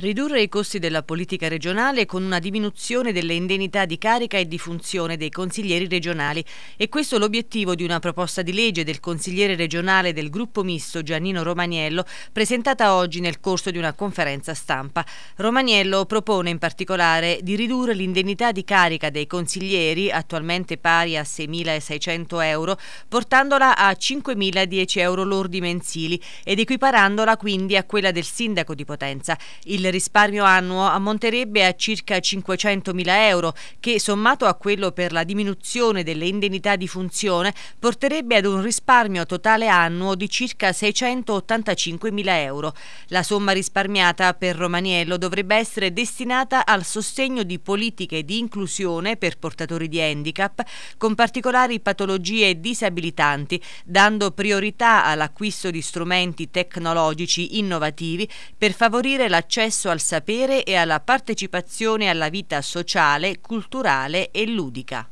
Ridurre i costi della politica regionale con una diminuzione delle indennità di carica e di funzione dei consiglieri regionali. E questo è l'obiettivo di una proposta di legge del consigliere regionale del gruppo misto Giannino Romaniello, presentata oggi nel corso di una conferenza stampa. Romaniello propone in particolare di ridurre l'indennità di carica dei consiglieri, attualmente pari a 6.600 euro, portandola a 5.010 euro lordi mensili ed equiparandola quindi a quella del sindaco di Potenza. Il risparmio annuo ammonterebbe a circa 500.000 euro che, sommato a quello per la diminuzione delle indennità di funzione, porterebbe ad un risparmio totale annuo di circa 685.000 euro. La somma risparmiata per Romaniello dovrebbe essere destinata al sostegno di politiche di inclusione per portatori di handicap con particolari patologie disabilitanti, dando priorità all'acquisto di strumenti tecnologici innovativi per favorire l'accesso accesso al sapere e alla partecipazione alla vita sociale, culturale e ludica.